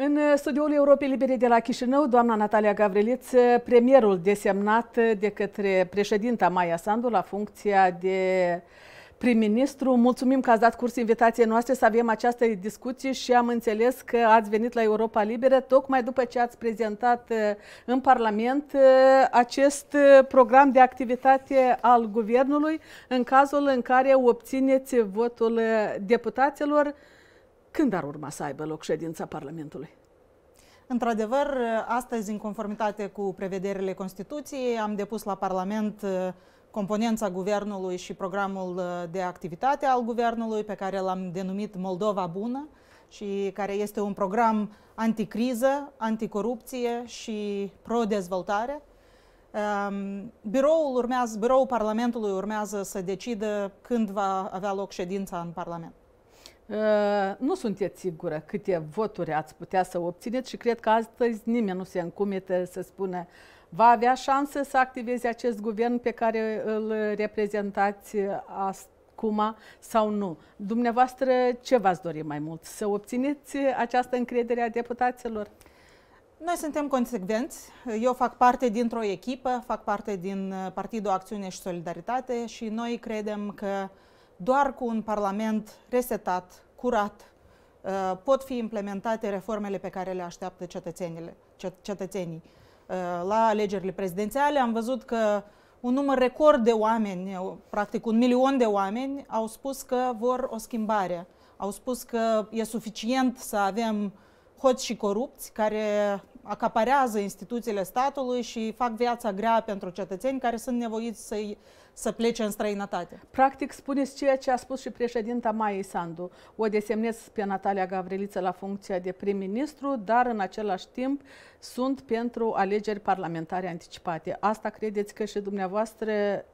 În studioul Europei Libere de la Chișinău, doamna Natalia Gavreliț, premierul desemnat de către președinta Maia Sandu la funcția de prim-ministru. Mulțumim că ați dat curs invitației noastre să avem această discuție și am înțeles că ați venit la Europa Liberă tocmai după ce ați prezentat uh, în Parlament uh, acest uh, program de activitate al Guvernului în cazul în care obțineți votul deputaților. Când ar urma să aibă loc ședința Parlamentului? Într-adevăr, astăzi, în conformitate cu prevederile Constituției, am depus la Parlament uh, componența guvernului și programul uh, de activitate al guvernului, pe care l-am denumit Moldova Bună și care este un program anticriză, anticorupție și pro-dezvoltare. Um, biroul, urmează, biroul Parlamentului urmează să decidă când va avea loc ședința în Parlament. Nu э, sunteți sigură câte voturi ați putea să obțineți și cred că astăzi nimeni nu se încumete să spună va avea șansă să activeze acest guvern pe care îl reprezentați acum sau nu. Dumneavoastră, ce v-ați dori mai mult? Să obțineți această încredere a deputaților? Noi suntem consecvenți. Eu fac parte dintr-o echipă, fac parte din Partidul Acțiune și Solidaritate și noi credem că uh, doar cu un parlament resetat, curat, uh, pot fi implementate reformele pe care le așteaptă cetățenile, cetățenii. Uh, la alegerile prezidențiale am văzut că un număr record de oameni, uh, practic un milion de oameni, au spus că vor o schimbare. Au spus că e suficient să avem hoți și corupți care acaparează instituțiile statului și fac viața grea pentru cetățeni care sunt nevoiți să, să plece în străinătate. Practic, spuneți ceea ce a spus și președinta Maiei Sandu. O desemnez pe Natalia Gavriliță la funcția de prim-ministru, dar în același timp sunt pentru alegeri parlamentare anticipate. Asta credeți că și dumneavoastră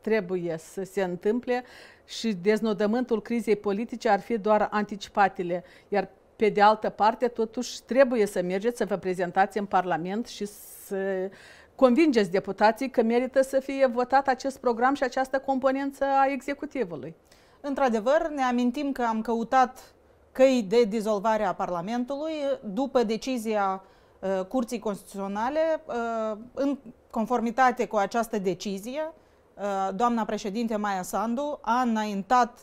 trebuie să se întâmple și deznodământul crizei politice ar fi doar anticipatele, iar pe de altă parte, totuși, trebuie să mergeți să vă prezentați în Parlament și să convingeți deputații că merită să fie votat acest program și această componență a executivului. Într-adevăr, ne amintim că am căutat căi de dizolvare a Parlamentului după decizia uh, Curții Constituționale. Uh, în conformitate cu această decizie, uh, doamna președinte Maia Sandu a înaintat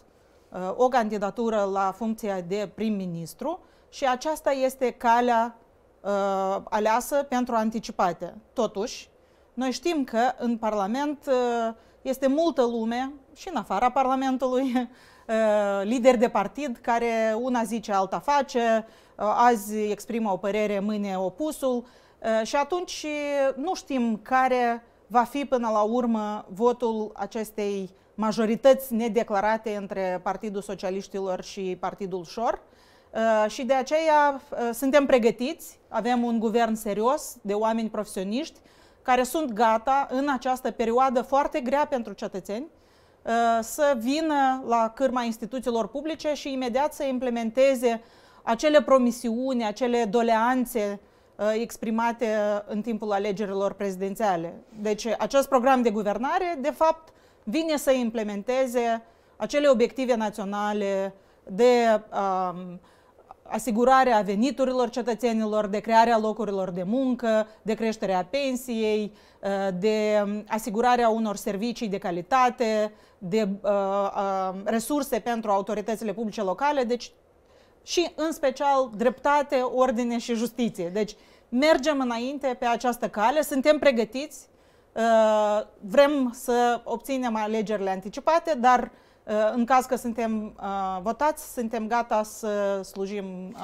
Uh, o candidatură la funcția de prim-ministru și aceasta este calea uh, aleasă pentru anticipate. Totuși, noi știm că în Parlament uh, este multă lume și în afara Parlamentului, lideri de partid care una zice, alta face, azi exprimă o părere, mâine opusul și atunci nu știm care va fi până la urmă votul acestei majorități nedeclarate între Partidul Socialiștilor și Partidul Șor. Uh, și de aceea uh, suntem pregătiți, avem un guvern serios de oameni profesioniști care sunt gata în această perioadă foarte grea pentru cetățeni uh, să vină la cârma instituțiilor publice și imediat să implementeze acele promisiuni, acele doleanțe exprimate în timpul alegerilor prezidențiale. Deci acest program de guvernare, de fapt, vine să implementeze acele obiective naționale de um, asigurare a veniturilor cetățenilor, de crearea locurilor de muncă, de creșterea pensiei, uh, de um, asigurarea unor servicii de calitate, de uh, uh, resurse pentru autoritățile publice locale, deci și în special dreptate, ordine și justiție. Deci mergem înainte pe această cale, suntem pregătiți Uh, vrem să obținem alegerile anticipate, dar uh, în caz că suntem uh, votați, suntem gata să slujim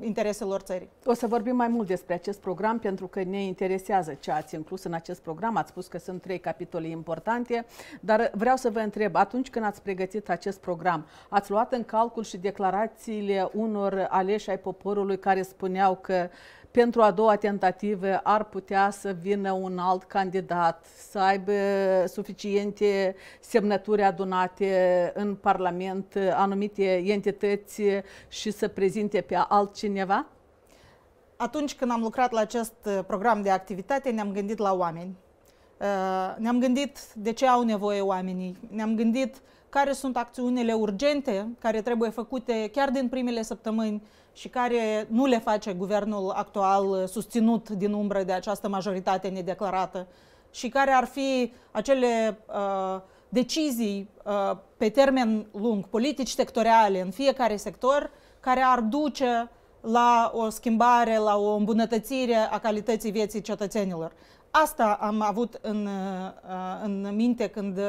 intereselor țării. O să vorbim mai mult despre acest program pentru că ne interesează ce ați inclus în acest program. Ați spus că sunt trei capitole importante, dar vreau să vă întreb, atunci când ați pregătit acest program, ați luat în calcul și declarațiile unor aleși ai poporului care spuneau că pentru a doua tentativă ar putea să vină un alt candidat, să aibă suficiente semnături adunate în Parlament, anumite entități și să prezinte pe altcineva? Atunci când am lucrat la acest uh, program de activitate, ne-am gândit la oameni. Uh, ne-am gândit de ce au nevoie oamenii, ne-am gândit care sunt acțiunile urgente care trebuie făcute chiar din primele săptămâni și care nu le face guvernul actual susținut din umbră de această majoritate nedeclarată și care ar fi acele uh, decizii uh, pe termen lung, politici sectoriale în fiecare sector, care ar duce la o schimbare, la o îmbunătățire a calității vieții cetățenilor. Asta am avut în, uh, în minte când uh,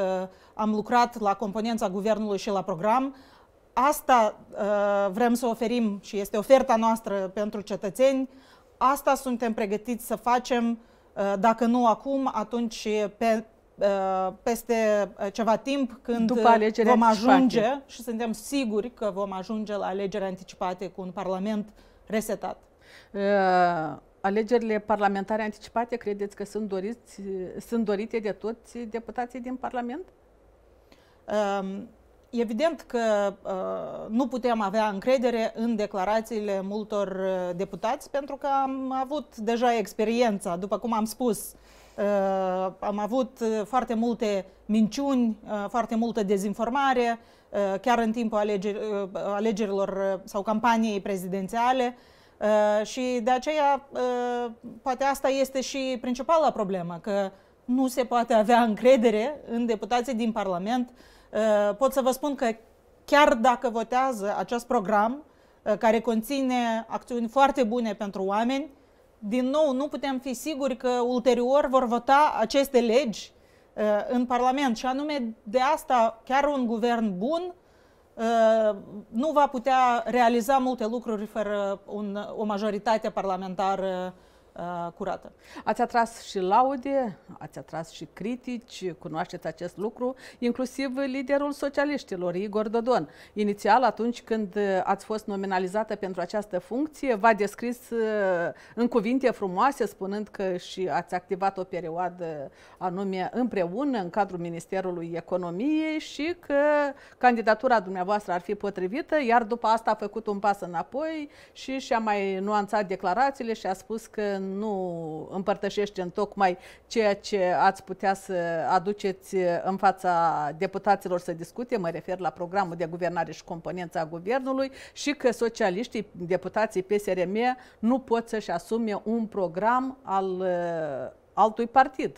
am lucrat la componența guvernului și la program. Asta uh, vrem să oferim și este oferta noastră pentru cetățeni. Asta suntem pregătiți să facem, dacă nu acum, atunci pe, peste ceva timp când După vom ajunge anticipate. și suntem siguri că vom ajunge la alegeri anticipate cu un parlament resetat. Uh Alegerile parlamentare anticipate, credeți că sunt, doriți, sunt dorite de toți deputații din Parlament? Ehm, evident că ă, nu putem avea încredere în declarațiile multor ă, deputați pentru că am avut deja experiența, după cum am spus, ă, am avut foarte multe minciuni, foarte multă dezinformare, chiar în timpul alegerilor sau campaniei prezidențiale. Uh, și de aceea, uh, poate asta este și principala problemă, că nu se poate avea încredere în deputații din Parlament. Uh, pot să vă spun că chiar dacă votează acest program, care conține acțiuni foarte bune pentru oameni, din nou nu putem fi siguri că ulterior vor vota aceste legi în Parlament. Și anume de asta chiar un guvern bun Uh, nu va putea realiza multe lucruri fără un, o majoritate parlamentară Uh, curată. Ați atras și laude, ați atras și critici, cunoașteți acest lucru, inclusiv liderul socialiștilor, Igor Dodon. Inițial, atunci când ați fost nominalizată pentru această funcție, v-a descris uh, în cuvinte frumoase, spunând că și ați activat o perioadă anume împreună în cadrul Ministerului Economiei și că candidatura dumneavoastră ar fi potrivită, iar după asta a făcut un pas înapoi și și-a mai nuanțat declarațiile și a spus că nu împărtășește în tocmai ceea ce ați putea să aduceți în fața deputaților să discute, mă refer la programul de guvernare și componența guvernului și că socialiștii, deputații PSRM nu pot să-și asume un program al uh, altui partid.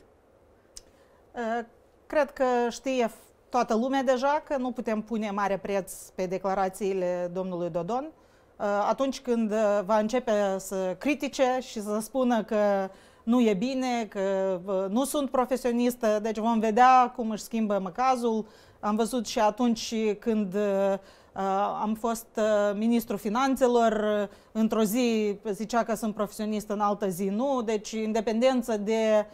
Uh, cred că știe toată lumea deja că nu putem pune mare preț pe declarațiile domnului Dodon Uh, atunci când uh, va începe să critique și să spună că nu e bine, că uh, nu sunt profesionistă, deci vom vedea cum își schimbă măcazul. Am văzut și atunci când am fost ministru finanțelor, într-o zi zicea că sunt profesionistă, în altă zi nu, deci independență de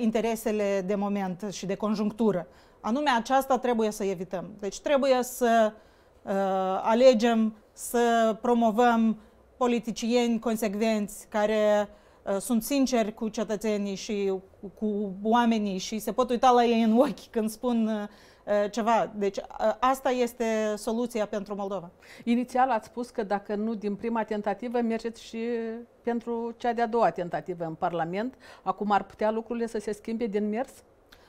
interesele de moment și de conjunctură. Anume aceasta trebuie să evităm. Deci trebuie să alegem să promovăm politicieni consecvenți care uh, sunt sinceri cu cetățenii și cu, cu oamenii și se pot uita la ei în ochi când spun uh, ceva. Deci uh, asta este soluția pentru Moldova. Inițial ați spus că dacă nu din prima tentativă, mergeți și pentru cea de-a doua tentativă în Parlament. Acum ar putea lucrurile să se schimbe din mers?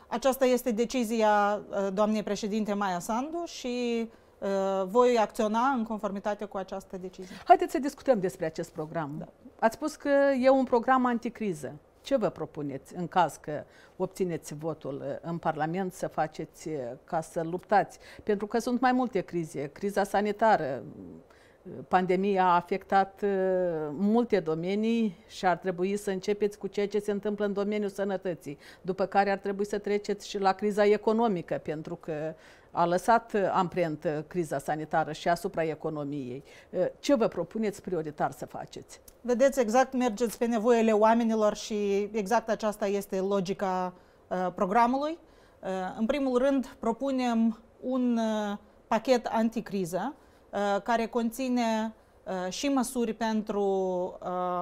Aceasta este decizia uh, doamnei președinte Maia Sandu și uh, Uh, voi acționa în conformitate cu această decizie. Haideți să discutăm despre acest program. Da. Ați spus că e un program anticriză. Ce vă propuneți în caz că obțineți votul uh, în Parlament să faceți uh, ca să luptați? Pentru că sunt mai multe crize. Criza sanitară, pandemia a afectat multe domenii și ar trebui să începeți cu ceea ce se întâmplă în domeniul sănătății, după care ar trebui să treceți și la criza economică, pentru că a lăsat uh, amprentă uh, criza sanitară și asupra economiei. Uh, ce vă propuneți prioritar să faceți? Vedeți, exact mergeți pe nevoile oamenilor și exact aceasta este logica programului. În primul rând, propunem un pachet anticriză care conține și măsuri pentru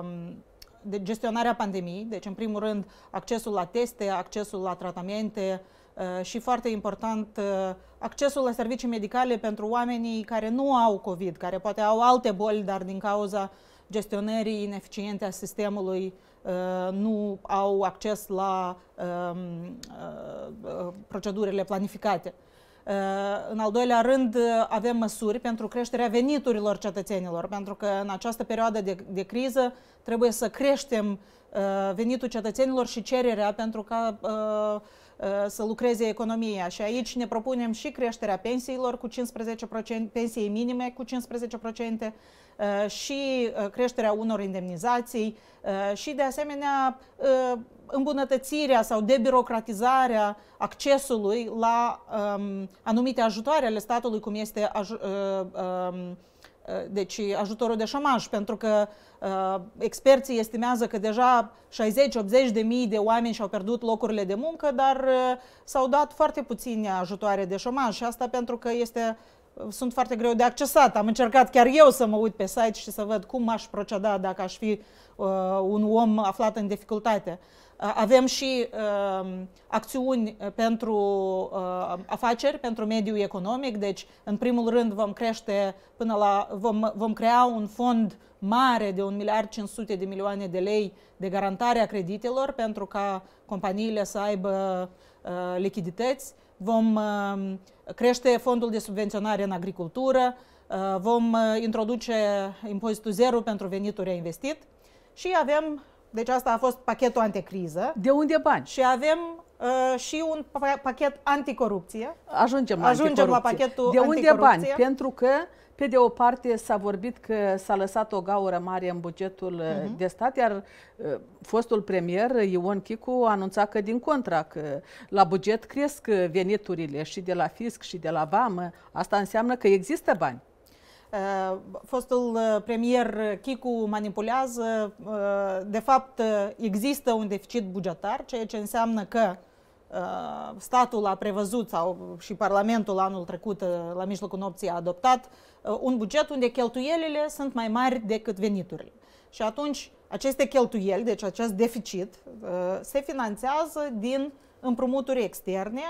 um, gestionarea pandemiei, deci în primul rând accesul la teste, accesul la tratamente, Uh, și foarte important uh, accesul la servicii medicale pentru oamenii care nu au COVID, care poate au alte boli, dar din cauza gestionării ineficiente a sistemului uh, nu au acces la um, procedurile planificate. În al doilea rând, avem măsuri pentru creșterea veniturilor cetățenilor, pentru că în această perioadă de, de criză trebuie să creștem venitul cetățenilor și cererea pentru ca uh, Uh, să lucreze economia și aici ne propunem și creșterea pensiilor cu 15%, pensii minime cu 15%, uh, și uh, creșterea unor indemnizații și de asemenea îmbunătățirea sau debirocratizarea accesului la um, anumite ajutoare ale statului, cum este aj- um, Eh, deci ajutorul de șomaj, pentru că uh, experții estimează că deja 60-80 de mii de oameni și-au pierdut locurile de muncă, dar uh, s-au dat foarte puține ajutoare de șomaj și asta pentru că este, uh, sunt foarte greu de accesat. Am încercat chiar eu să mă uit pe site și să văd cum aș proceda dacă aș fi uh, un om aflat în dificultate. Uh, avem și um, acțiuni uh, pentru uh, afaceri, pentru mediul economic, deci în primul rând vom crește până la vom, vom crea un fond mare de 1 miliard 500 de milioane de lei de garantare a creditelor pentru ca companiile să aibă uh, lichidități. Vom um, crește fondul de subvenționare în agricultură, vom introduce impozitul zero pentru venituri investit și avem deci asta a fost pachetul anticriză. De unde bani? Și avem uh, și un pachet anticorupție. Ajungem la Ajungem la pachetul De unde bani? Pentru că pe de o parte s-a vorbit că s-a lăsat o gaură mare în bugetul uh-huh. de stat, iar uh, fostul premier Ion Chicu anunțat că din contra, că la buget cresc veniturile și de la fisc și de la vamă. Asta înseamnă că există bani. Э, fostul э, premier Chicu manipulează, э, de fapt există un deficit bugetar, ceea ce înseamnă că uh, statul a prevăzut sau și Parlamentul anul trecut, uh, la mijlocul nopții, a adoptat uh, un buget unde cheltuielile sunt mai mari decât veniturile. Și atunci aceste cheltuieli, deci acest deficit, se finanțează din împrumuturi externe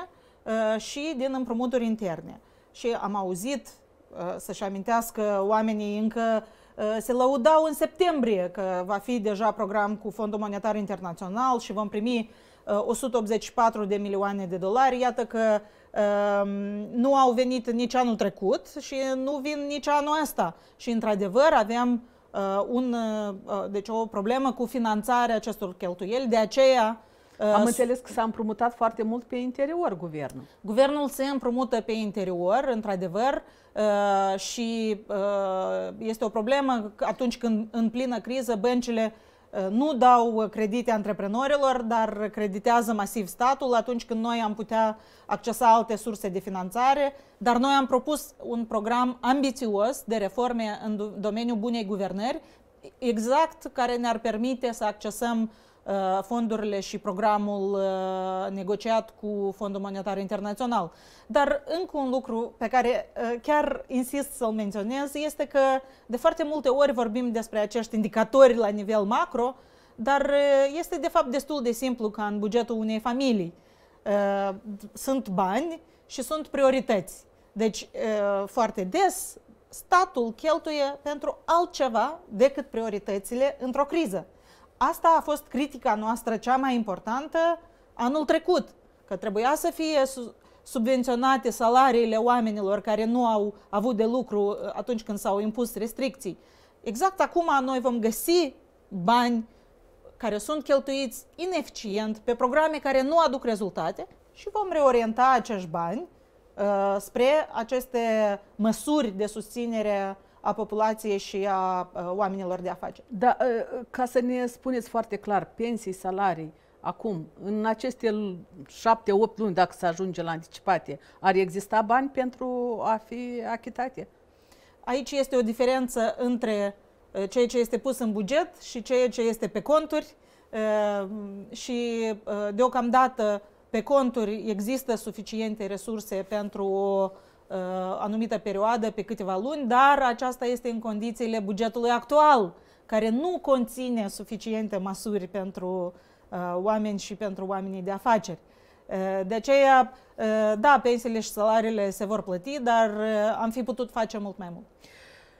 și din împrumuturi interne. Și am auzit Uh, să-și amintească oamenii încă uh, se lăudau în septembrie că va fi deja program cu Fondul Monetar Internațional și vom primi 184 uh, de milioane de dolari. Iată că um, nu au venit nici anul trecut și nu vin nici anul ăsta. Și într-adevăr avem un, deci o problemă cu finanțarea acestor cheltuieli, de aceea am înțeles că s-a împrumutat foarte mult pe interior guvernul. Guvernul se împrumută pe interior, într-adevăr, uh, și uh, este o problemă atunci când în plină criză băncile uh, nu dau credite antreprenorilor, dar creditează masiv statul atunci când noi am putea accesa alte surse de finanțare, dar noi am propus un program ambițios de reforme în domeniul bunei guvernări, exact care ne-ar permite să accesăm uh, Uh, fondurile și programul uh, negociat cu Fondul Monetar Internațional. Dar încă un lucru pe care uh, chiar insist să-l menționez este că de foarte multe ori vorbim despre acești indicatori la nivel macro, dar este de fapt destul de simplu ca în bugetul unei familii. Sunt bani și sunt priorități. Deci, foarte des, statul cheltuie pentru altceva decât prioritățile într-o criză. Asta a fost critica noastră cea mai importantă anul trecut, că trebuia să fie subvenționate salariile oamenilor care nu au avut de lucru uh, atunci când s-au impus restricții. Exact acum noi vom găsi bani care sunt cheltuiți ineficient pe programe care nu aduc rezultate și vom reorienta acești bani uh, spre aceste măsuri de susținere uh, a populației și a uh, oamenilor de afaceri. Da, uh, ca să ne spuneți foarte clar, pensii, salarii, acum, în aceste șapte, opt luni, dacă se ajunge la anticipate, ar exista bani pentru a fi achitate? Aici este o diferență între uh, ceea ce este pus în buget și ceea ce este pe conturi și deocamdată pe conturi există suficiente resurse pentru o Uh, anumită perioadă, pe câteva luni, dar aceasta este în condițiile bugetului actual, care nu conține suficiente măsuri pentru uh, oameni și pentru oamenii de afaceri. Uh, de aceea, da, pensiile și salariile se vor plăti, dar am fi putut face mult mai mult.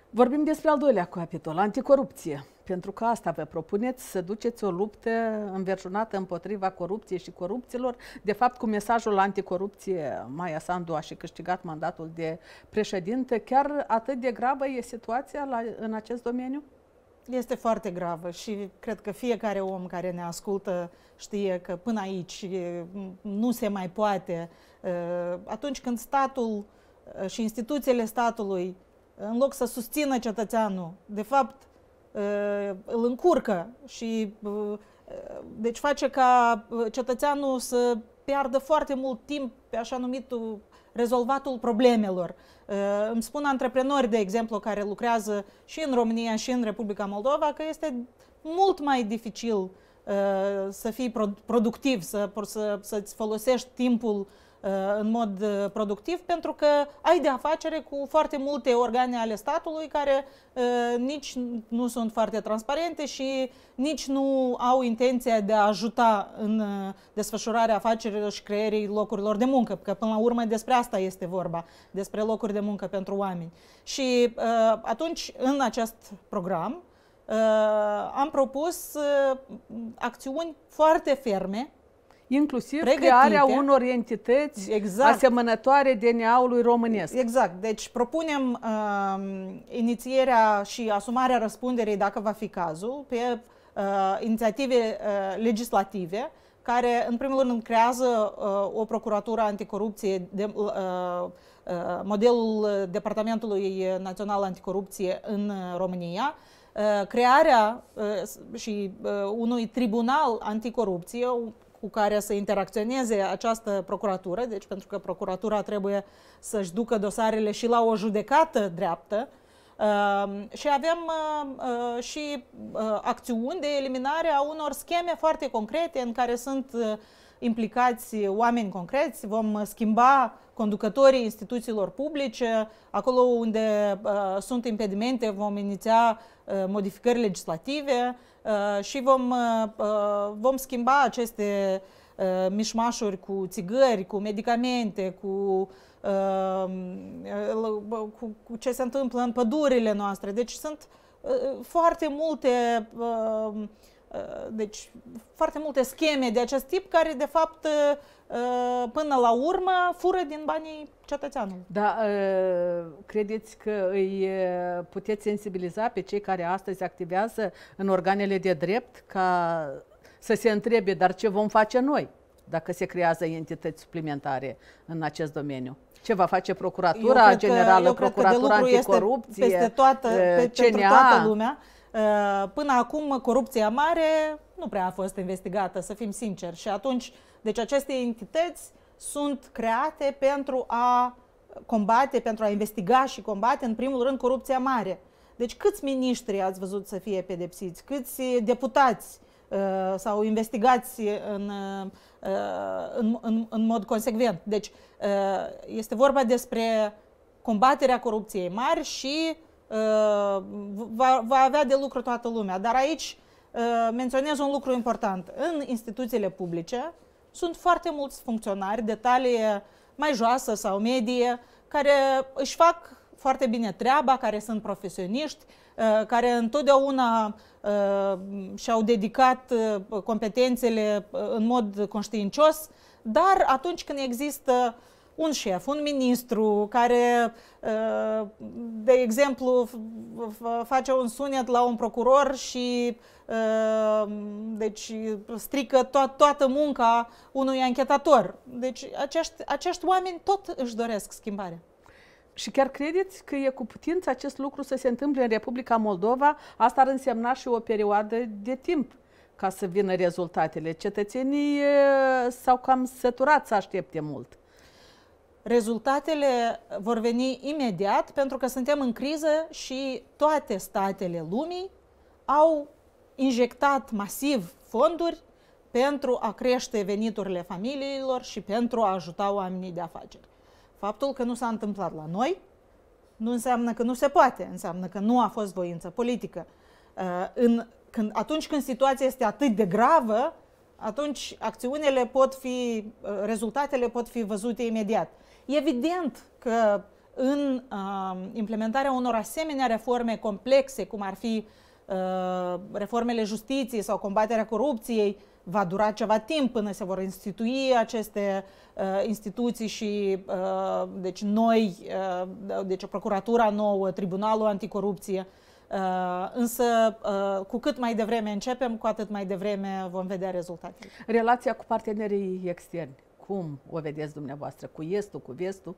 Vorbim despre al doilea capitol, anticorupție pentru că asta vă propuneți, să duceți o luptă înverjunată împotriva corupției și corupților. De fapt, cu mesajul anticorupție, Maia Sandu a și câștigat mandatul de președinte. Chiar atât de gravă e situația la, în acest domeniu? Este foarte gravă și cred că fiecare om care ne ascultă știe că până aici nu se mai poate. Atunci când statul și instituțiile statului, în loc să susțină cetățeanul, de fapt Uh, îl încurcă și uh, deci face ca uh, cetățeanul să piardă foarte mult timp pe așa numitul rezolvatul problemelor. Îmi spun antreprenori, de exemplu, care lucrează și în România și în Republica Moldova, că este mult mai dificil să fii productiv, să, să, să-ți folosești timpul uh, Uh, în mod uh, productiv, pentru că ai de afacere cu foarte multe organe ale statului care uh, nici nu sunt foarte transparente și nici nu au intenția de a ajuta în desfășurarea afacerilor și creierii locurilor de muncă, că până la urmă despre asta este vorba, despre locuri de muncă pentru oameni. Și atunci, în acest program, am propus acțiuni foarte ferme inclusiv pregătite, crearea unor entități exact. asemănătoare DNA-ului românesc. Exact. Deci propunem uh, inițierea și asumarea răspunderii, dacă va fi cazul, pe uh, inițiative uh, legislative care, în primul rând, creează uh, o procuratură anticorupție de, uh, uh, modelul Departamentului Național Anticorupție în România, uh, crearea uh, și uh, unui tribunal anticorupție, cu care să interacționeze această procuratură, deci pentru că procuratura trebuie să-și ducă dosarele și la o judecată dreaptă, Uh, și avem uh, uh, și acțiuni de eliminare a unor scheme foarte concrete în care sunt implicați oameni concreți, vom schimba conducătorii instituțiilor publice, acolo unde sunt impedimente vom iniția modificări legislative, Uh, și vom, uh, uh, vom schimba aceste mișmașuri cu țigări, cu medicamente, cu, cu, cu ce se întâmplă în pădurile noastre. Deci sunt foarte multe deci foarte multe scheme de acest tip care de fapt Ă, până la urmă fură din banii cetățeanului. Da, ă, credeți că îi ă, puteți sensibiliza pe cei care astăzi activează în organele de drept ca să se întrebe, dar ce vom face noi dacă se creează entități suplimentare în acest domeniu? ce va face Procuratura eu Generală, că, eu Procuratura Anticorupție, este peste toată, pe, CNA. Pentru toată lumea. Uh, până acum, corupția mare nu prea a fost investigată, să fim sinceri. Și atunci, deci aceste entități sunt create pentru a combate, pentru a investiga și combate, în primul rând, corupția mare. Deci câți miniștri ați văzut să fie pedepsiți, câți deputați uh, sau investigați în, uh, în, în, în mod consecvent. Deci este vorba despre combaterea corupției mari și Uh, va, va avea de lucru toată lumea. Dar aici uh, menționez un lucru important. În instituțiile publice sunt foarte mulți funcționari de talie mai joasă sau medie care își fac foarte bine treaba, care sunt profesioniști, uh, care întotdeauna și-au dedicat competențele în mod conștiincios, dar atunci când există uh, un șef, un ministru care, uh, de exemplu, face un sunet la un procuror și uh, deci strică to- toată munca unui anchetator. Deci acești, acești oameni tot își doresc schimbarea. Și chiar credeți că e cu putință acest lucru să se întâmple în Republica Moldova? Asta ar însemna și o perioadă de timp ca să vină rezultatele. Cetățenii uh, s-au cam săturat să aștepte mult rezultatele vor veni imediat pentru că suntem în criză și toate statele lumii au injectat masiv fonduri pentru a crește veniturile familiilor și pentru a ajuta oamenii de afaceri. Faptul că nu s-a întâmplat la noi nu înseamnă că nu se poate, înseamnă că nu a fost voință politică. Uh, în, când, atunci când situația este atât de gravă, atunci acțiunile pot fi, uh, rezultatele pot fi văzute imediat. Evident că în uh, implementarea unor asemenea reforme complexe, cum ar fi uh, reformele justiției sau combaterea corupției, va dura ceva timp până se vor institui aceste uh, instituții și uh, deci noi, uh, deci procuratura nouă, tribunalul anticorupție. Uh, însă, uh, cu cât mai devreme începem, cu atât mai devreme vom vedea rezultatele. Relația cu partenerii externi. Cum o vedeți dumneavoastră? Cu estul, cu vestul?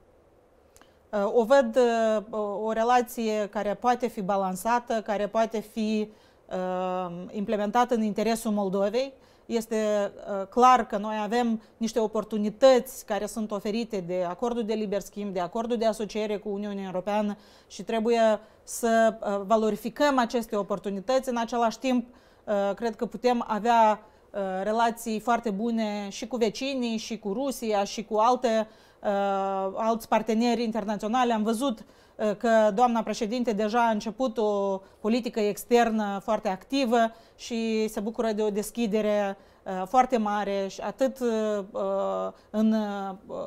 Uh, o văd uh, o relație care poate fi balansată, care poate fi uh, implementată în interesul Moldovei. Este clar că noi avem niște oportunități care sunt oferite de acordul de liber schimb, de acordul de asociere cu Uniunea Europeană și trebuie să valorificăm aceste oportunități. În același timp, cred că putem avea Uh, relații foarte bune și cu vecinii, și cu Rusia, și cu alte, uh, alți parteneri internaționali. Am văzut uh, că doamna președinte deja a început o politică externă foarte activă și se bucură de o deschidere foarte mare, atât în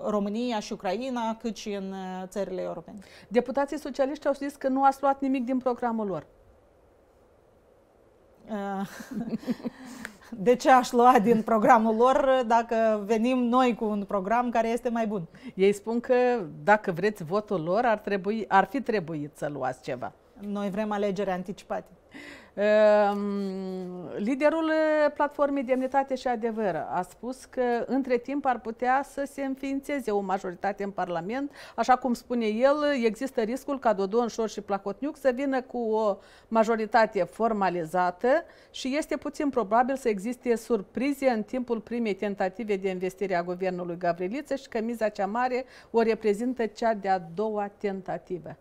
România și Ucraina, cât și în țările europene. Deputații socialiști au zis că nu ați luat nimic din programul lor. de ce aș lua din programul lor dacă venim noi cu un program care este mai bun? Ei spun că dacă vreți votul lor, ar, trebui, ar fi trebuit să luați ceva. Noi vrem alegeri anticipate. Ehm, liderul eh, platformei Demnitate și Adevăr a spus că între timp ar putea să se înființeze o majoritate în Parlament. Așa cum spune el, există riscul ca Dodon, Șor și Placotniuc să vină cu o majoritate formalizată și este puțin probabil să existe surprize în timpul primei tentative de investire a guvernului Gavriliță și că miza cea mare o reprezintă cea de-a doua tentativă.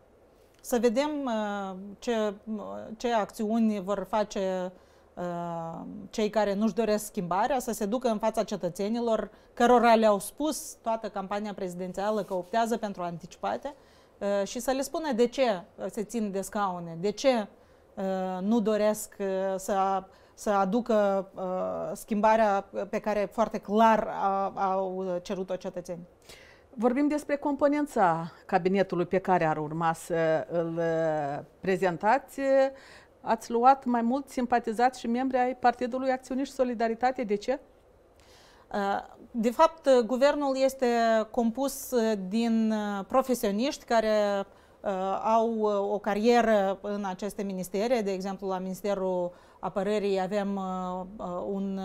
Să vedem uh, ce, uh, ce acțiuni vor face uh, cei care nu-și doresc schimbarea să se ducă în fața cetățenilor cărora le-au spus toată campania prezidențială că optează pentru anticipate și să le spună de ce se țin de scaune, de ce nu doresc să, să aducă schimbarea pe care foarte clar au cerut-o cetățenii. Vorbim despre componența cabinetului pe care ar urma să îl uh, prezentați. Ați luat mai mulți simpatizați și membri ai Partidului Acțiune și Solidaritate. De ce? Uh, de fapt, uh, guvernul este compus din profesioniști care au o carieră în aceste ministere. De exemplu, la Ministerul Apărării avem un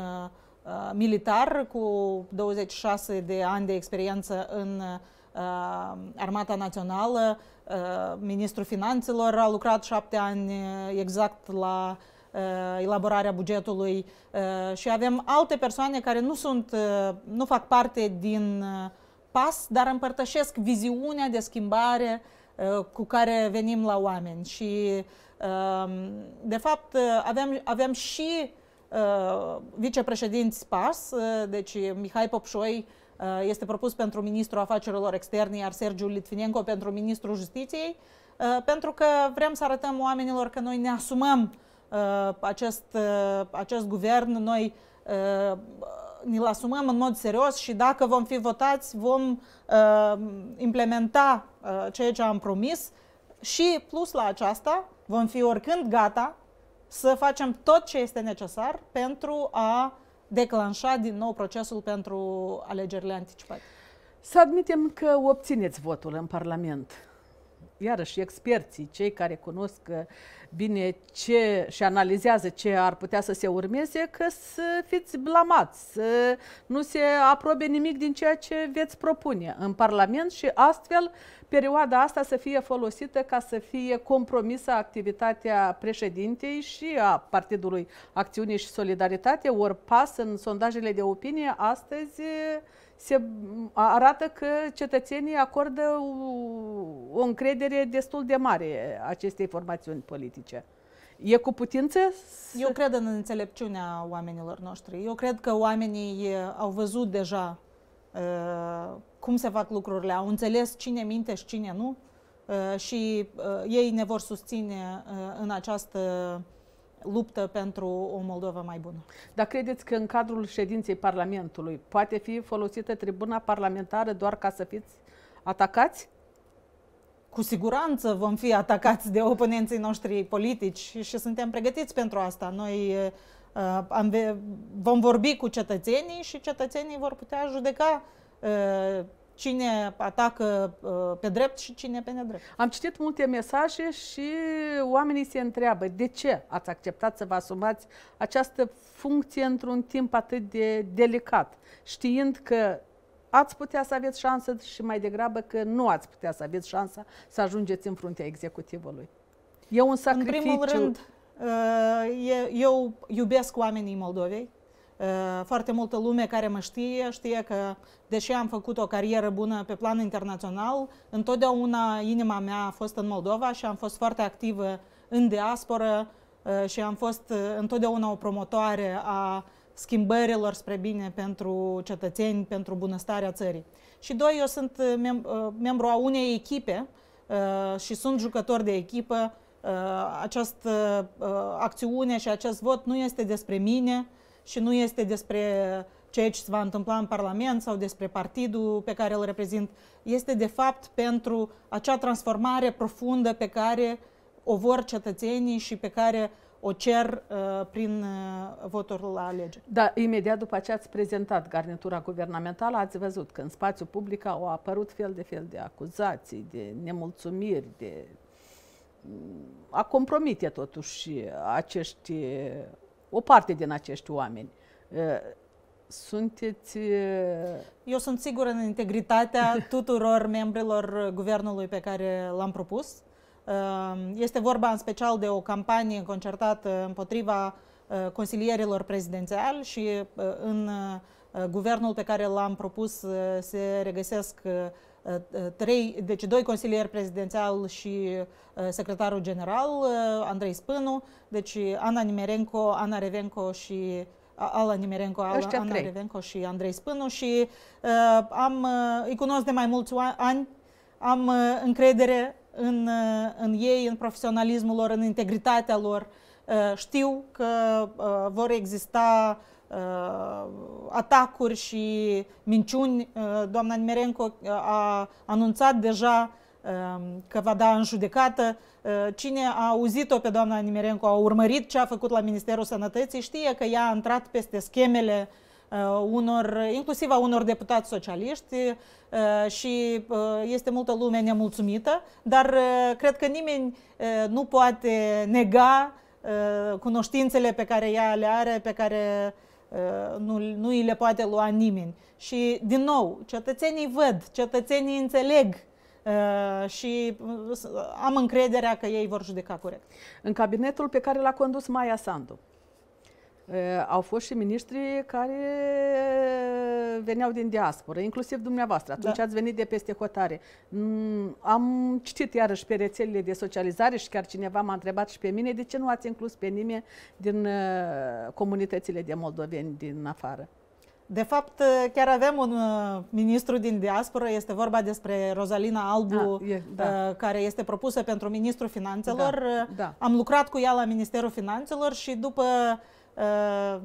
Uh, militar cu 26 de ani de experiență în uh, Armata Națională, uh, ministrul finanțelor, a lucrat șapte ani uh, exact la uh, elaborarea bugetului și avem alte persoane care nu sunt, nu fac parte din PAS, dar împărtășesc viziunea de schimbare cu care venim la oameni și de fapt avem, avem și Uh, vicepreședinți PAS, uh, deci Mihai Popșoi uh, este propus pentru ministrul afacerilor externe, iar Sergiu Litvinenko pentru ministrul justiției, pentru că vrem să arătăm oamenilor că noi ne asumăm acest, acest guvern, noi ne-l asumăm în mod serios și dacă vom fi votați, vom implementa ceea ce am promis și plus la aceasta vom fi oricând gata să facem tot ce este necesar pentru a declanșa din nou procesul pentru alegerile anticipate. Să admitem că obțineți votul în Parlament iarăși, experții, cei care cunosc uh, bine ce și analizează ce ar putea să se urmeze, că să fiți blamați, să nu se aprobe nimic din ceea ce veți propune în Parlament și astfel perioada asta să fie folosită ca să fie compromisă activitatea președintei și a Partidului Acțiune și Solidaritate, ori pas în sondajele de opinie astăzi se arată că cetățenii acordă o, încredere destul de mare acestei formațiuni politice. E cu putință? Eu cred în înțelepciunea oamenilor noștri. Eu cred că oamenii au văzut deja uh, cum se fac lucrurile, au înțeles cine minte și cine nu uh, și uh, ei ne vor susține în această luptă pentru o Moldova mai bună. Dar credeți că în cadrul ședinței Parlamentului poate fi folosită tribuna parlamentară doar ca să fiți atacați? Cu siguranță vom fi atacați de oponenții noștri politici și suntem pregătiți pentru asta. Noi uh, am, vom vorbi cu cetățenii și cetățenii vor putea judeca uh, cine atacă uh, pe drept și cine pe nedrept. Am citit multe mesaje și oamenii se întreabă de ce ați acceptat să vă asumați această funcție într-un timp atât de delicat, știind că ați putea să aveți șansă și mai degrabă că nu ați putea să aveți șansa să ajungeți în fruntea executivului. E un sacrificiu. În primul rând, uh, eu iubesc oamenii Moldovei, Eh, foarte multă lume care mă știe, știe că, deși am făcut o carieră bună pe plan internațional, întotdeauna inima mea a fost în Moldova și am fost foarte activă în diasporă eh, și am fost eh, întotdeauna o promotoare a schimbărilor spre bine pentru cetățeni, pentru bunăstarea țării. Și doi, eu sunt mem- membru a unei echipe și sunt jucător de echipă. Această acțiune și acest vot nu este despre mine, și nu este despre ceea ce se va întâmpla în Parlament sau despre partidul pe care îl reprezint. Este, de fapt, pentru acea transformare profundă pe care o vor cetățenii și pe care o cer uh, prin uh, votul la lege. Da, imediat după ce ați prezentat garnitura guvernamentală, ați văzut că în spațiu public au apărut fel de fel de acuzații, de nemulțumiri, de a compromite totuși acești o parte din acești oameni. Uh, sunteți... Uh, Eu sunt sigură în integritatea tuturor membrilor guvernului pe care l-am propus. Uh, este vorba în special de o campanie concertată împotriva consilierilor prezidențiali și în guvernul pe care l-am propus se regăsesc Uh, uh, trei, deci doi consilieri prezidențial și uh, secretarul general, Andrei Spânu, deci Ana Nimerenco, Ana Revenco și Ala Nimerenco, Ala, Ana Revenco și Andrei Spânu și uh, am, îi cunosc de mai mulți ani, am uh, încredere în, uh, în ei, în profesionalismul lor, în integritatea lor. Uh, știu că uh, vor exista Uh, atacuri și minciuni. Uh, doamna Nimerenco uh, a anunțat deja că va da în judecată. Cine a auzit-o pe doamna Nimerenco, a urmărit ce a făcut la Ministerul Sănătății, știe că ea a intrat peste schemele unor, inclusiv a unor deputați socialiști și este multă lume nemulțumită, dar cred că nimeni nu poate nega cunoștințele pe care ea le are, pe care Uh, nu, nu îi le poate lua nimeni. Și, din nou, cetățenii văd, cetățenii înțeleg uh, și uh, am încrederea că ei vor judeca corect. În cabinetul pe care l-a condus Maia Sandu, au fost și miniștri care veneau din diaspora, inclusiv dumneavoastră. Atunci da. ați venit de peste hotare. Mm, am citit iarăși pe rețelele de socializare și chiar cineva m-a întrebat și pe mine de ce nu ați inclus pe nimeni din comunitățile de moldoveni din afară. De fapt, chiar avem un ministru din diaspora. este vorba despre Rosalina Albu, ah, da, e, da. care este propusă pentru ministrul finanțelor. Da, da. Am lucrat cu ea la Ministerul Finanțelor și după Ă,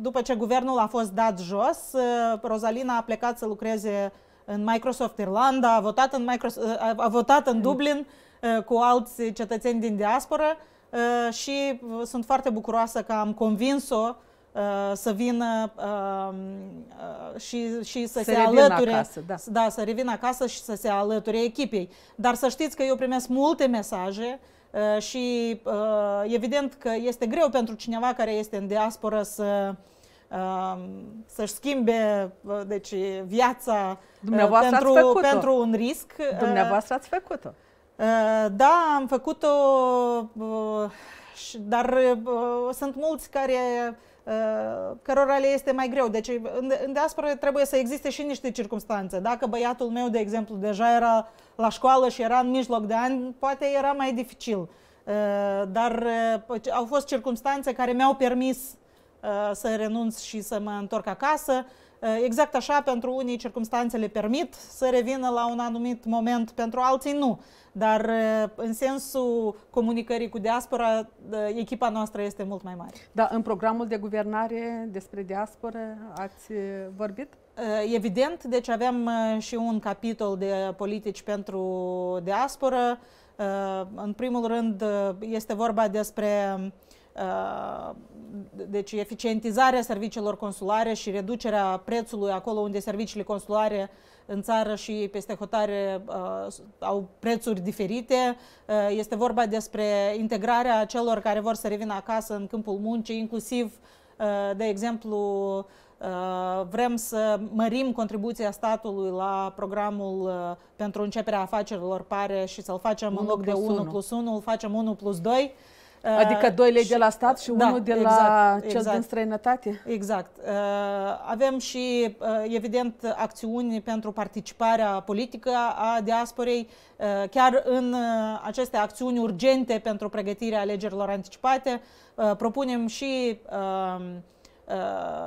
după ce guvernul a fost dat jos, ă, Rosalina a plecat să lucreze în Microsoft Irlanda, a votat în, Microsoft, a votat în Dublin ă, cu alți cetățeni din diaspora și sunt foarte bucuroasă că am convins-o să vină și, și să, să se alăture, acasă, da. da, să revină acasă și să se alăture echipei. Dar să știți că eu primesc multe mesaje Uh, și uh, evident că este greu pentru cineva care este în diasporă să um, să-și schimbe uh, deci, viața pentru, pentru un risc. Dumneavoastră ați făcut-o. Da, am făcut-o, dar sunt mulți care Uh, cărora le este mai greu. Deci în, în diaspora trebuie să existe și niște circunstanțe. Dacă băiatul meu, de exemplu, deja era la școală și era în mijloc de ani, poate era mai dificil. Uh, dar uh, au fost circunstanțe care mi-au permis să renunț și să mă întorc acasă. Eh, exact așa, pentru unii circumstanțele permit să revină la un anumit moment, pentru alții nu. Dar eh, în sensul comunicării cu diaspora, eh, echipa noastră este mult mai mare. Da, în programul de guvernare despre diaspora ați vorbit? Evident, deci avem și un capitol de politici pentru diaspora. În primul rând este vorba despre Uh, deci eficientizarea serviciilor consulare și reducerea prețului acolo unde serviciile consulare în țară și peste hotare uh, au prețuri diferite. Uh, este vorba despre integrarea celor care vor să revină acasă în câmpul muncii, inclusiv, de exemplu, vrem să mărim contribuția statului la programul pentru începerea afacerilor pare și să-l facem 1 în loc de 1 plus 1, îl facem 1 plus 2. Uh, adică doi lei și, de la stat și da, unul de exact, la cel exact. din străinătate? Exact. Uh, avem și, uh, evident, acțiuni pentru participarea politică a diasporei, chiar în aceste acțiuni urgente pentru pregătirea alegerilor anticipate, propunem și Uh,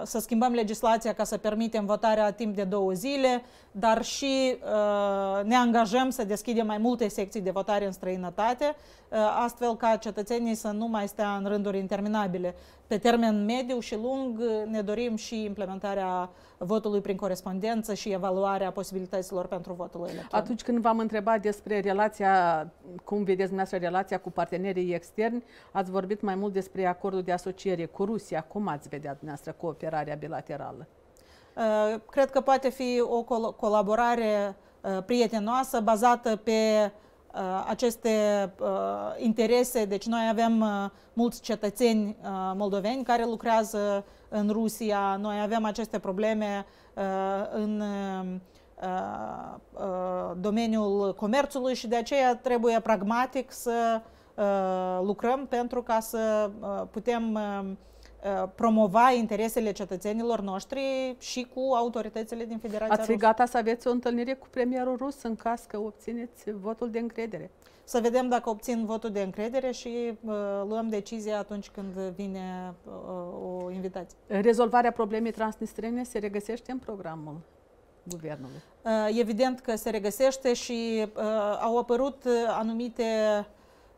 să schimbăm legislația ca să permitem votarea timp de două zile, dar și uh, ne angajăm să deschidem mai multe secții de votare în străinătate, uh, astfel ca cetățenii să nu mai stea în rânduri interminabile pe termen mediu și lung ne dorim și implementarea votului prin corespondență și evaluarea posibilităților pentru votul electronic. Atunci când v-am întrebat despre relația, cum vedeți dumneavoastră relația cu partenerii externi, ați vorbit mai mult despre acordul de asociere cu Rusia. Cum ați vedea dumneavoastră cooperarea bilaterală? Uh, cred că poate fi o col colaborare uh, prietenoasă bazată pe Uh, aceste uh, interese. Deci noi avem uh, mulți cetățeni moldoveni care lucrează în Rusia, noi avem aceste probleme în domeniul comerțului și de aceea trebuie pragmatic să lucrăm pentru ca să putem Uh, promova interesele cetățenilor noștri și cu autoritățile din Federația Ați fi Rusă. gata să aveți o întâlnire cu premierul rus în caz că obțineți votul de încredere? Să vedem dacă obțin votul de încredere și uh, luăm decizia atunci când vine uh, o invitație. Rezolvarea problemei transnistrene se regăsește în programul guvernului? Uh, evident că se regăsește și uh, au apărut uh, anumite uh,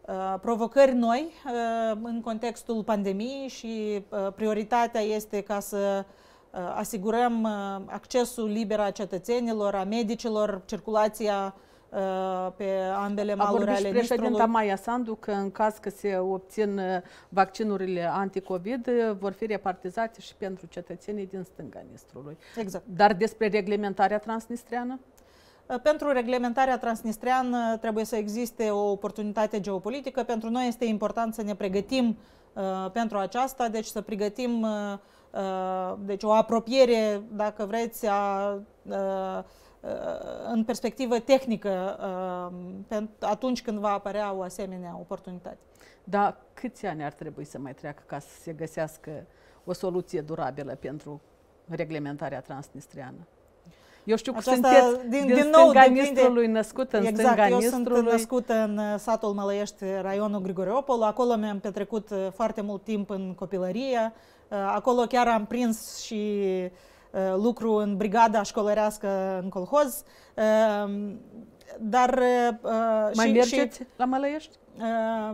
Uh, provocări noi uh, în contextul pandemiei și uh, prioritatea este ca să asigurăm accesul liber a cetățenilor, a medicilor, circulația pe ambele maluri ale și președinta Maia Sandu că în caz că se obțin vaccinurile anticovid vor fi repartizate și pentru cetățenii din stânga Nistrului. Exact. Dar despre reglementarea transnistreană? Ă, pentru reglementarea transnistreană trebuie să existe o oportunitate geopolitică. Pentru noi este important să ne pregătim ă, pentru aceasta, deci să pregătim ă, deci o apropiere, dacă vreți, a, uh, în perspectivă tehnică atunci când va apărea o asemenea oportunitate. Da, câți ani ar trebui să mai treacă ca să se găsească o soluție durabilă pentru reglementarea transnistriană? Eu știu că sunteți din, din, din nou, stânga depinde, născut în exact, stânga eu sunt născută în uh, satul Mălăiești, raionul Grigoriopol. Acolo mi-am petrecut uh, foarte mult timp în copilărie. Uh, acolo chiar am prins și lucru în brigada școlărească în colhoz. Dar mai și, mergeți și, la Mălăiești?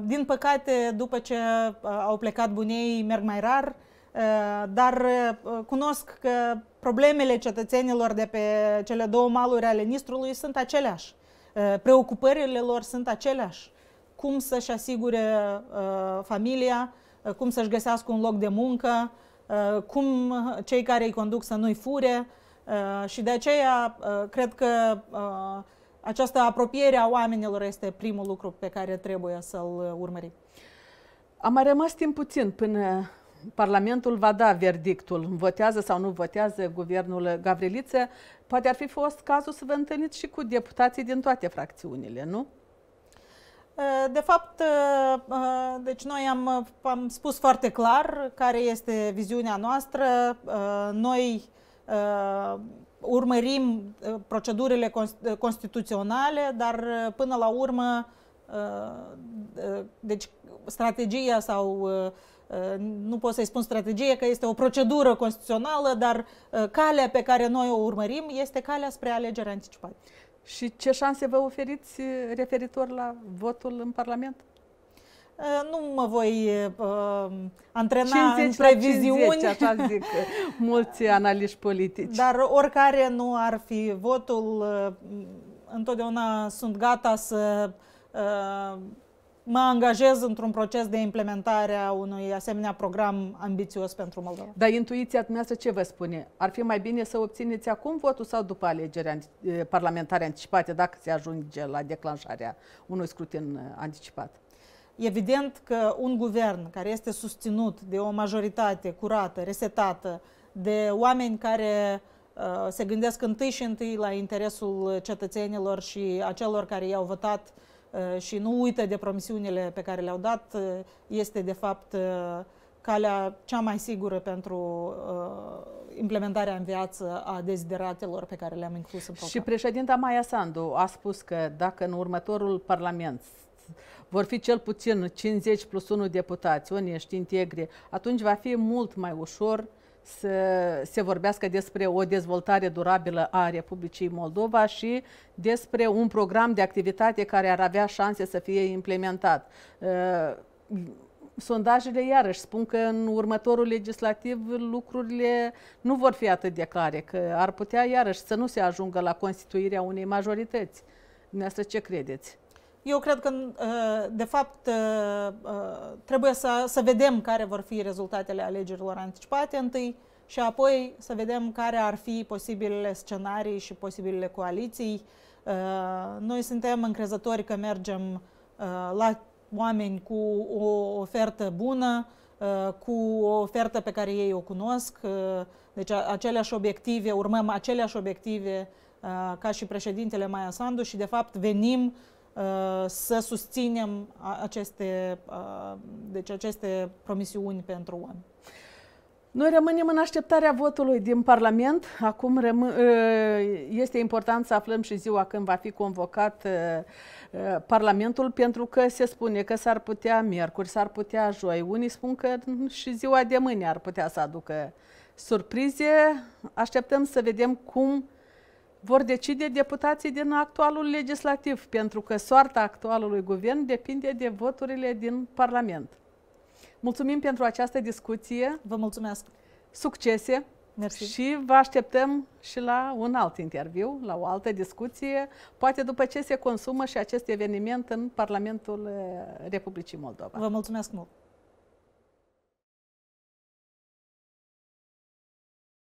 Din păcate, după ce au plecat bunei, merg mai rar, dar cunosc că problemele cetățenilor de pe cele două maluri ale Nistrului sunt aceleași. Uh, preocupările lor sunt aceleași. Cum să-și asigure uh, familia, uh, cum să-și găsească un loc de muncă, cum cei care îi conduc să nu-i fure. Și de aceea, cred că această apropiere a oamenilor este primul lucru pe care trebuie să-l urmărim. Am mai rămas timp puțin până Parlamentul va da verdictul, votează sau nu votează guvernul Gavriliță, poate ar fi fost cazul să vă întâlniți și cu deputații din toate fracțiunile, nu? Eh, de fapt, eh, eh, deci noi am, am spus foarte clar care este viziunea noastră. Noi urmărim procedurile constituționale, dar până la urmă, deci strategia sau nu pot să-i spun strategie, că este o procedură constituțională, dar uh, calea pe care noi o urmărim este calea spre alegeri anticipate. Și ce șanse vă oferiți uh, referitor la votul în Parlament? Uh, nu mă voi uh, antrena 50 în previziuni. 50, așa zic mulți analiști politici. Dar oricare nu ar fi votul, uh, întotdeauna sunt gata să uh, mă angajez într-un proces de implementare a unui asemenea program ambițios pentru Moldova. Dar intuiția dumneavoastră ce vă spune? Ar fi mai bine să obțineți acum votul sau după alegeri eh, parlamentare anticipate, dacă se ajunge la declanșarea unui scrutin eh, anticipat? Evident că un guvern care este susținut de o majoritate curată, resetată, de oameni care eh, se gândesc întâi și întâi la interesul cetățenilor și a celor care i-au votat uh, Eh, și nu uită de promisiunile pe care le-au dat, eh, este de fapt eh, calea cea mai sigură pentru uh, implementarea în viață a dezideratelor pe care le-am inclus în program. Și președinta Maia Sandu a spus că dacă în următorul Parlament vor fi cel puțin 50 plus 1 deputați ești integri, atunci va fi mult mai ușor uh, să se vorbească despre o dezvoltare durabilă a Republicii Moldova și despre un program de activitate care ar avea șanse să fie implementat. Sondajele iarăși spun că în următorul legislativ lucrurile nu vor fi atât de clare, că ar putea iarăși să nu se ajungă la constituirea unei majorități. Dumneavoastră ce credeți? Eu cred că, uh, de fapt, uh, uh, trebuie să, să vedem care vor fi rezultatele alegerilor anticipate întâi și apoi să vedem care ar fi posibilele scenarii și posibilele coaliții. Noi suntem încrezători că mergem la oameni cu o ofertă bună, cu o ofertă pe care ei o cunosc, deci aceleași obiective, urmăm aceleași obiective ca și președintele Maia Sandu și de fapt venim Uh, să susținem aceste, uh, deci aceste promisiuni pentru oameni. Noi rămânem în așteptarea votului din Parlament. Acum uh, este important să aflăm și ziua când va fi convocat Parlamentul, pentru că se spune că s-ar putea miercuri, s-ar putea joi. Unii spun că și ziua de mâine ar putea să aducă surprize. Așteptăm să vedem cum vor decide deputații din actualul legislativ, pentru că soarta actualului guvern depinde de voturile din Parlament. Mulțumim pentru această discuție. Vă mulțumesc. Succese. Mersi. Și vă așteptăm și la un alt interviu, la o altă discuție, poate după ce se consumă și acest eveniment în Parlamentul eh, Republicii Moldova. Vă mulțumesc mult!